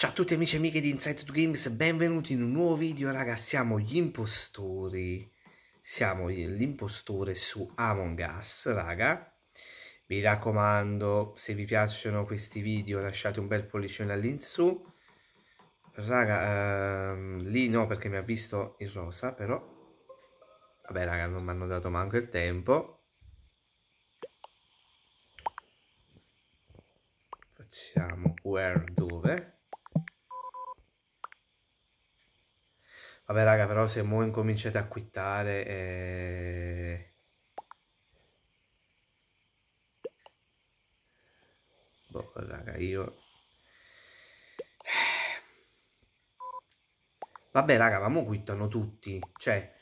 Ciao a tutti amici e amiche di Inside to Games, benvenuti in un nuovo video raga, siamo gli impostori, siamo l'impostore su Among Us raga, mi raccomando se vi piacciono questi video lasciate un bel pollicione all'insù, raga ehm, lì no perché mi ha visto il rosa però, vabbè raga non mi hanno dato manco il tempo, facciamo where dove, Vabbè raga, però se mo incominciate a quittare eh... Boh, raga, io... Vabbè raga, ma mo quittano tutti, cioè...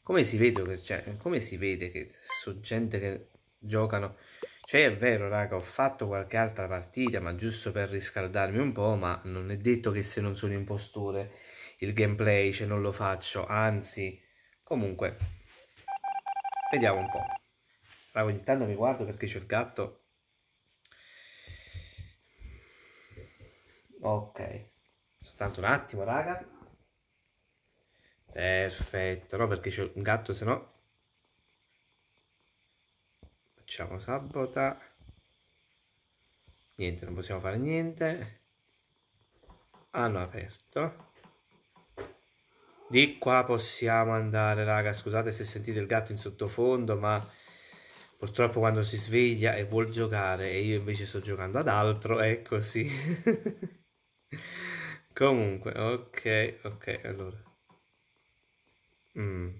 Come si vede che, cioè, come si vede che so gente che giocano... Cioè è vero raga, ho fatto qualche altra partita, ma giusto per riscaldarmi un po', ma non è detto che se non sono impostore il gameplay, cioè non lo faccio, anzi, comunque, vediamo un po'. Allora, ogni tanto mi guardo perché c'è il gatto. Ok, soltanto un attimo, raga. Perfetto, no perché c'è un gatto, se no... Facciamo sabota. Niente, non possiamo fare niente hanno aperto di qua possiamo andare, raga. Scusate se sentite il gatto in sottofondo, ma purtroppo quando si sveglia e vuol giocare e io invece sto giocando ad altro, è così. Comunque, ok, ok, allora. Mm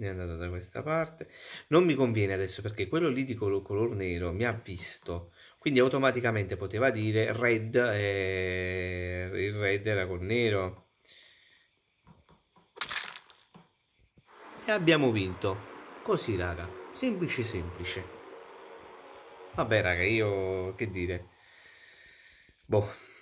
è andato da questa parte non mi conviene adesso perché quello lì di color, color nero mi ha visto quindi automaticamente poteva dire red e eh, il red era col nero e abbiamo vinto. Così, raga, semplice semplice. Vabbè, raga, io che dire. Boh.